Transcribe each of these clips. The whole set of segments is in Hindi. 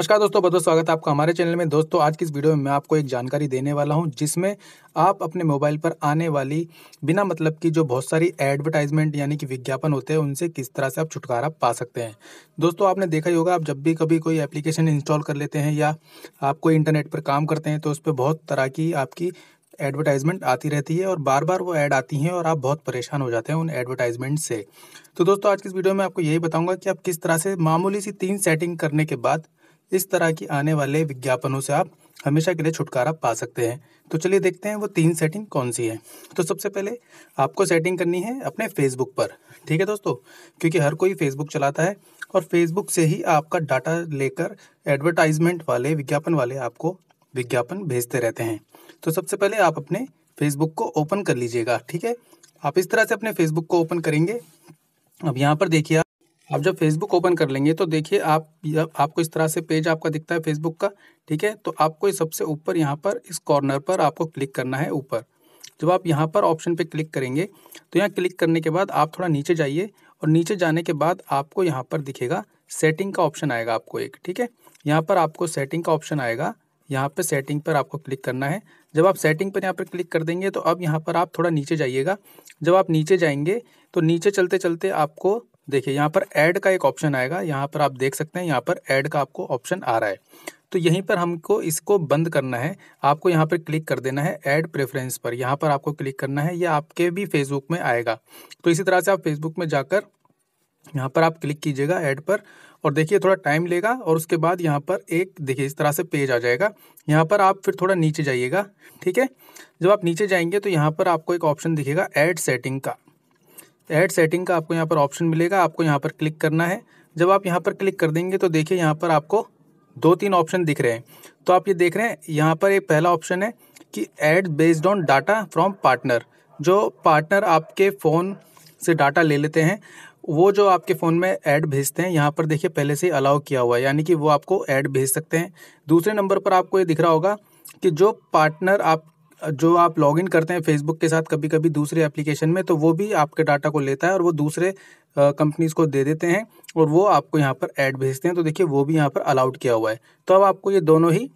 नमस्कार दोस्तों बहुत बहुत स्वागत है आपका हमारे चैनल में दोस्तों आज की इस वीडियो में मैं आपको एक जानकारी देने वाला हूं जिसमें आप अपने मोबाइल पर आने वाली बिना मतलब की जो बहुत सारी एडवर्टाइजमेंट यानी कि विज्ञापन होते हैं उनसे किस तरह से आप छुटकारा पा सकते हैं दोस्तों आपने देखा ही होगा आप जब भी कभी कोई एप्लीकेशन इंस्टॉल कर लेते हैं या आप कोई इंटरनेट पर काम करते हैं तो उस पर बहुत तरह की आपकी एडवर्टाइजमेंट आती रहती है और बार बार वो ऐड आती हैं और आप बहुत परेशान हो जाते हैं उन एडवर्टाइजमेंट से तो दोस्तों आज की इस वीडियो में आपको यही बताऊंगा कि आप किस तरह से मामूली सी तीन सेटिंग करने के बाद इस तरह की आने वाले विज्ञापनों से आप हमेशा के लिए छुटकारा पा सकते हैं तो चलिए देखते हैं वो तीन सेटिंग कौन सी है तो सबसे पहले आपको सेटिंग करनी है अपने फेसबुक पर ठीक है दोस्तों क्योंकि हर कोई फेसबुक चलाता है और फेसबुक से ही आपका डाटा लेकर एडवर्टाइजमेंट वाले विज्ञापन वाले आपको विज्ञापन भेजते रहते हैं तो सबसे पहले आप अपने फेसबुक को ओपन कर लीजिएगा ठीक है आप इस तरह से अपने फेसबुक को ओपन करेंगे अब यहाँ पर देखिए आप जब फेसबुक ओपन कर लेंगे तो देखिए आप आपको इस तरह से पेज आपका दिखता है फेसबुक का ठीक है तो आपको सबसे ऊपर यहाँ पर इस कॉर्नर पर आपको क्लिक करना है ऊपर जब आप यहाँ पर ऑप्शन पे क्लिक करेंगे तो यहाँ क्लिक करने के बाद आप थोड़ा नीचे जाइए और नीचे जाने के बाद आपको यहाँ पर दिखेगा सेटिंग का ऑप्शन आएगा आपको एक ठीक है यहाँ पर आपको सेटिंग का ऑप्शन आएगा यहाँ पर सेटिंग पर आपको क्लिक करना है जब आप सेटिंग पर यहाँ पर क्लिक कर देंगे तो अब यहाँ पर आप थोड़ा नीचे जाइएगा जब आप नीचे जाएंगे तो नीचे चलते चलते आपको देखिए यहाँ पर ऐड का एक ऑप्शन आएगा यहाँ पर आप देख सकते हैं यहाँ पर ऐड का आपको ऑप्शन आ रहा है तो यहीं पर हमको इसको बंद करना है आपको यहाँ पर क्लिक कर देना है ऐड प्रेफरेंस पर यहाँ पर आपको क्लिक करना है यह आपके भी फेसबुक में आएगा तो इसी तरह से आप फेसबुक में जाकर यहाँ पर आप क्लिक कीजिएगा ऐड पर और देखिए थोड़ा टाइम लेगा और उसके बाद यहाँ पर एक देखिए इस तरह से पेज आ जाएगा यहाँ पर आप फिर थोड़ा नीचे जाइएगा ठीक है जब आप नीचे जाएंगे तो यहाँ पर आपको एक ऑप्शन दिखेगा ऐड सेटिंग का ऐड सेटिंग का आपको यहाँ पर ऑप्शन मिलेगा आपको यहाँ पर क्लिक करना है जब आप यहाँ पर क्लिक कर देंगे तो देखिए यहाँ पर आपको दो तीन ऑप्शन दिख रहे हैं तो आप ये देख रहे हैं यहाँ पर एक पहला ऑप्शन है कि ad based on data from partner जो पार्टनर आपके फ़ोन से डाटा ले लेते हैं वो जो आपके फ़ोन में ऐड भेजते हैं यहाँ पर देखिए पहले से अलाउ किया हुआ है यानी कि वो आपको ऐड भेज सकते हैं दूसरे नंबर पर आपको ये दिख रहा होगा कि जो पार्टनर आप जो आप लॉग इन करते हैं फेसबुक के साथ कभी कभी दूसरे एप्लीकेशन में तो वो भी आपके डाटा को लेता है और वो दूसरे कंपनीज़ को दे देते हैं और वो आपको यहाँ पर ऐड भेजते हैं तो देखिए वो भी यहाँ पर अलाउड किया हुआ है तो अब आपको ये दोनों ही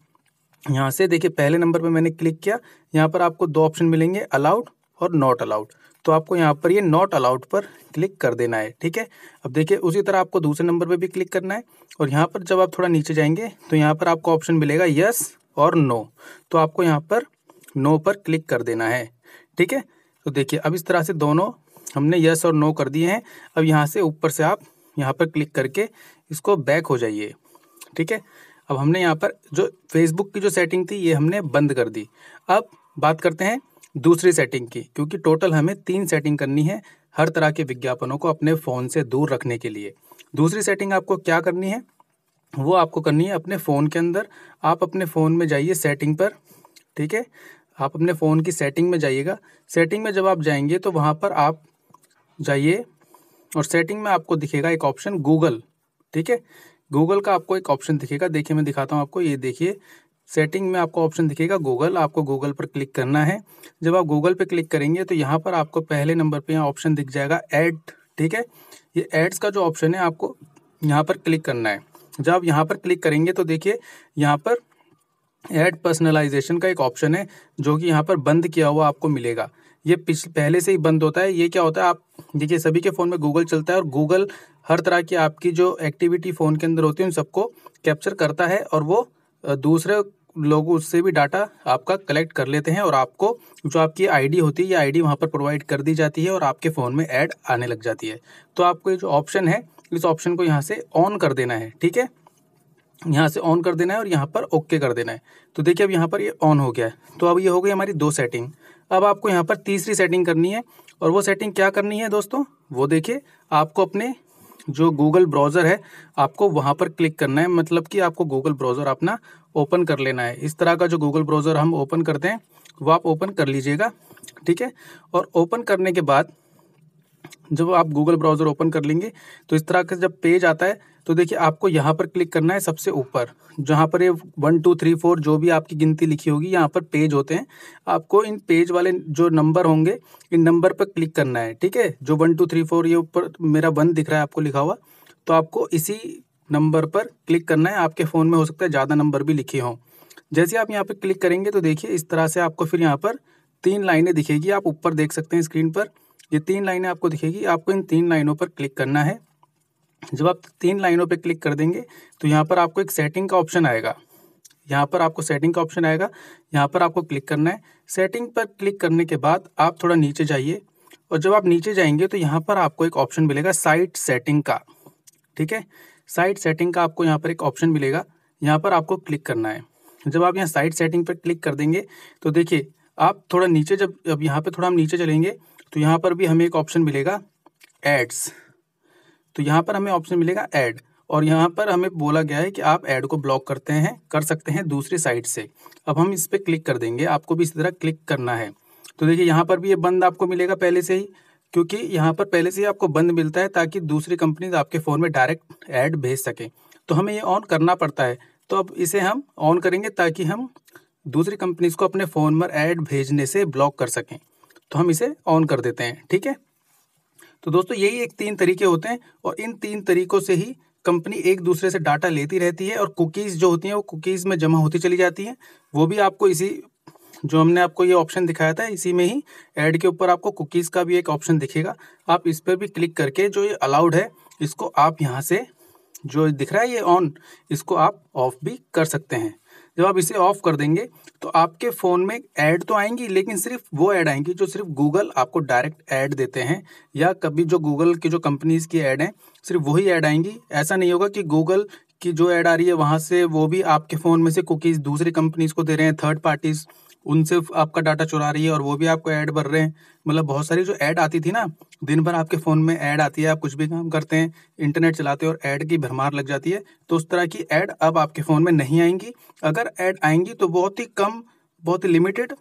यहाँ से देखिए पहले नंबर पर मैंने क्लिक किया यहाँ पर आपको दो ऑप्शन मिलेंगे अलाउड और नॉट अलाउड तो आपको यहाँ पर ये नॉट अलाउड पर क्लिक कर देना है ठीक है अब देखिए उसी तरह आपको दूसरे नंबर पर भी क्लिक करना है और यहाँ पर जब आप थोड़ा नीचे जाएंगे तो यहाँ पर आपको ऑप्शन मिलेगा यस और नो तो आपको यहाँ पर नो पर क्लिक कर देना है ठीक है तो देखिए अब इस तरह से दोनों हमने यस और नो कर दिए हैं अब यहाँ से ऊपर से आप यहाँ पर क्लिक करके इसको बैक हो जाइए ठीक है अब हमने यहाँ पर जो फेसबुक की जो सेटिंग थी ये हमने बंद कर दी अब बात करते हैं दूसरी सेटिंग की क्योंकि टोटल हमें तीन सेटिंग करनी है हर तरह के विज्ञापनों को अपने फ़ोन से दूर रखने के लिए दूसरी सेटिंग आपको क्या करनी है वो आपको करनी है अपने फ़ोन के अंदर आप अपने फ़ोन में जाइए सेटिंग पर ठीक है आप अपने फ़ोन की सेटिंग में जाइएगा सेटिंग में जब आप जाएंगे तो वहाँ पर आप जाइए और सेटिंग में आपको दिखेगा एक ऑप्शन गूगल ठीक है गूगल का आपको एक ऑप्शन दिखेगा देखिए मैं दिखाता हूँ आपको ये देखिए सेटिंग में आपको ऑप्शन दिखेगा गूगल आपको गूगल पर क्लिक करना है जब आप गूगल पर क्लिक करेंगे तो यहाँ पर आपको पहले नंबर पर यहाँ ऑप्शन दिख जाएगा एड ठीक है ये एड्स का जो ऑप्शन है आपको यहाँ पर क्लिक करना है जब आप यहाँ पर क्लिक करेंगे तो देखिए यहाँ पर ऐड पर्सनलाइजेशन का एक ऑप्शन है जो कि यहाँ पर बंद किया हुआ आपको मिलेगा ये पहले से ही बंद होता है ये क्या होता है आप देखिए सभी के फ़ोन में गूगल चलता है और गूगल हर तरह की आपकी जो एक्टिविटी फ़ोन के अंदर होती है उन सबको कैप्चर करता है और वो दूसरे लोग उससे भी डाटा आपका कलेक्ट कर लेते हैं और आपको जो आपकी आईडी होती है ये आईडी वहाँ पर प्रोवाइड कर दी जाती है और आपके फ़ोन में ऐड आने लग जाती है तो आपको ये जो ऑप्शन है इस ऑप्शन को यहाँ से ऑन कर देना है ठीक है यहाँ से ऑन कर देना है और यहाँ पर ओके कर देना है तो देखिए अब यहाँ पर ये यह ऑन हो गया है तो अब ये हो गई हमारी दो सेटिंग अब आपको यहाँ पर तीसरी सेटिंग करनी है और वो सेटिंग क्या करनी है दोस्तों वो देखिए आपको अपने जो गूगल ब्राउज़र है आपको वहाँ पर क्लिक करना है मतलब कि आपको गूगल ब्राउज़र अपना ओपन कर लेना है इस तरह का जो गूगल ब्राउज़र हम ओपन करते हैं वो आप ओपन कर लीजिएगा ठीक है और ओपन करने के बाद जब आप गूगल ब्राउज़र ओपन कर लेंगे तो इस तरह का जब पेज आता है तो देखिए आपको यहाँ पर क्लिक करना है सबसे ऊपर जहाँ पर ये वन टू थ्री फोर जो भी आपकी गिनती लिखी होगी यहाँ पर पेज होते हैं आपको इन पेज वाले जो नंबर होंगे इन नंबर पर क्लिक करना है ठीक है जो वन टू थ्री फोर ये ऊपर मेरा वन दिख रहा है आपको लिखा हुआ तो आपको इसी नंबर पर क्लिक करना है आपके फ़ोन में हो सकता है ज़्यादा नंबर भी लिखे हों जैसे आप यहाँ पर क्लिक करेंगे तो देखिए इस तरह से आपको फिर यहाँ पर तीन लाइनें दिखेगी आप ऊपर देख सकते हैं स्क्रीन पर ये तीन लाइनें आपको दिखेगी आपको इन तीन लाइनों पर क्लिक करना है जब आप तीन लाइनों पर क्लिक कर देंगे तो यहाँ पर आपको एक सेटिंग का ऑप्शन आएगा यहाँ पर आपको सेटिंग का ऑप्शन आएगा यहाँ पर आपको क्लिक करना है सेटिंग पर क्लिक करने के बाद आप थोड़ा नीचे जाइए और जब आप नीचे जाएंगे तो यहाँ पर आपको एक ऑप्शन मिलेगा साइट सेटिंग का ठीक है साइट सेटिंग का आपको यहाँ पर एक ऑप्शन मिलेगा यहाँ पर आपको क्लिक करना है जब आप यहाँ साइट सेटिंग पर क्लिक कर देंगे तो देखिए आप थोड़ा नीचे जब अब यहाँ पे थोड़ा हम नीचे चलेंगे तो यहाँ पर भी हमें एक ऑप्शन मिलेगा एड्स तो यहाँ पर हमें ऑप्शन मिलेगा ऐड और यहाँ पर हमें बोला गया है कि आप ऐड को ब्लॉक करते हैं कर सकते हैं दूसरी साइट से अब हम इस पर क्लिक कर देंगे आपको भी इसी तरह क्लिक करना है तो देखिए यहाँ पर भी ये बंद आपको मिलेगा पहले से ही क्योंकि यहाँ पर पहले से ही आपको बंद मिलता है ताकि दूसरी कंपनीज आपके फ़ोन में डायरेक्ट ऐड भेज सकें तो हमें ये ऑन करना पड़ता है तो अब इसे हम ऑन करेंगे ताकि हम दूसरी कंपनीज को अपने फ़ोन पर ऐड भेजने से ब्लॉक कर सकें तो हम इसे ऑन कर देते हैं ठीक है तो दोस्तों यही एक तीन तरीके होते हैं और इन तीन तरीकों से ही कंपनी एक दूसरे से डाटा लेती रहती है और कुकीज़ जो होती हैं वो कुकीज़ में जमा होती चली जाती हैं वो भी आपको इसी जो हमने आपको ये ऑप्शन दिखाया था इसी में ही ऐड के ऊपर आपको कुकीज़ का भी एक ऑप्शन दिखेगा आप इस पर भी क्लिक करके जो ये अलाउड है इसको आप यहाँ से जो दिख रहा है ये ऑन इसको आप ऑफ भी कर सकते हैं जब आप इसे ऑफ कर देंगे तो आपके फ़ोन में ऐड तो आएंगी लेकिन सिर्फ वो ऐड आएंगी जो सिर्फ गूगल आपको डायरेक्ट ऐड देते हैं या कभी जो गूगल की जो कंपनीज़ की ऐड हैं सिर्फ वही ऐड आएंगी ऐसा नहीं होगा कि गूगल की जो ऐड आ रही है वहाँ से वो भी आपके फ़ोन में से कुकीज़ दूसरी कंपनीज़ को दे रहे हैं थर्ड पार्टीज़ उनसे आपका डाटा चुरा रही है और वो भी आपको ऐड भर रहे हैं मतलब बहुत सारी जो ऐड आती थी ना दिन भर आपके फ़ोन में ऐड आती है आप कुछ भी काम करते हैं इंटरनेट चलाते हैं और ऐड की भरमार लग जाती है तो उस तरह की ऐड अब आपके फ़ोन में नहीं आएंगी अगर ऐड आएंगी तो बहुत ही कम बहुत ही लिमिटेड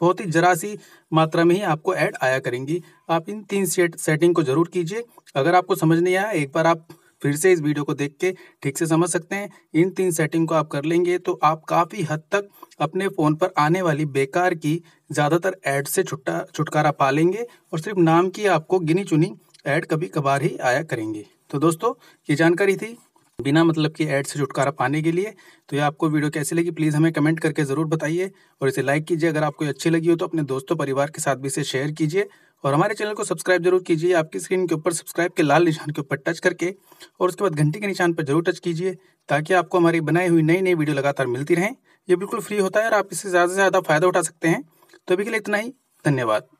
बहुत ही जरा सी मात्रा में ही आपको ऐड आया करेंगी आप इन तीन सेट सेटिंग को ज़रूर कीजिए अगर आपको समझ नहीं आया एक बार आप फिर से इस वीडियो को देख के ठीक से समझ सकते हैं इन तीन सेटिंग को आप कर लेंगे तो आप काफ़ी हद तक अपने फ़ोन पर आने वाली बेकार की ज़्यादातर ऐड से छुट्टा छुटकारा पा लेंगे और सिर्फ नाम की आपको गिनी चुनी ऐड कभी कभार ही आया करेंगे तो दोस्तों ये जानकारी थी बिना मतलब कि ऐड से छुटकारा पाने के लिए तो ये आपको वीडियो कैसी लगी प्लीज़ हमें कमेंट करके ज़रूर बताइए और इसे लाइक कीजिए अगर आपको अच्छी लगी हो तो अपने दोस्तों परिवार के साथ भी इसे शेयर कीजिए और हमारे चैनल को सब्सक्राइब जरूर कीजिए आपकी स्क्रीन के ऊपर सब्सक्राइब के लाल निशान के ऊपर टच करके और उसके बाद घंटी के निशान पर जरूर टच कीजिए ताकि आपको हमारी बनाई हुई नई नई वीडियो लगातार मिलती रहें ये बिल्कुल फ्री होता है और आप इससे ज़्यादा से ज़्यादा फायदा उठा सकते हैं तो अभी के लिए इतना ही धन्यवाद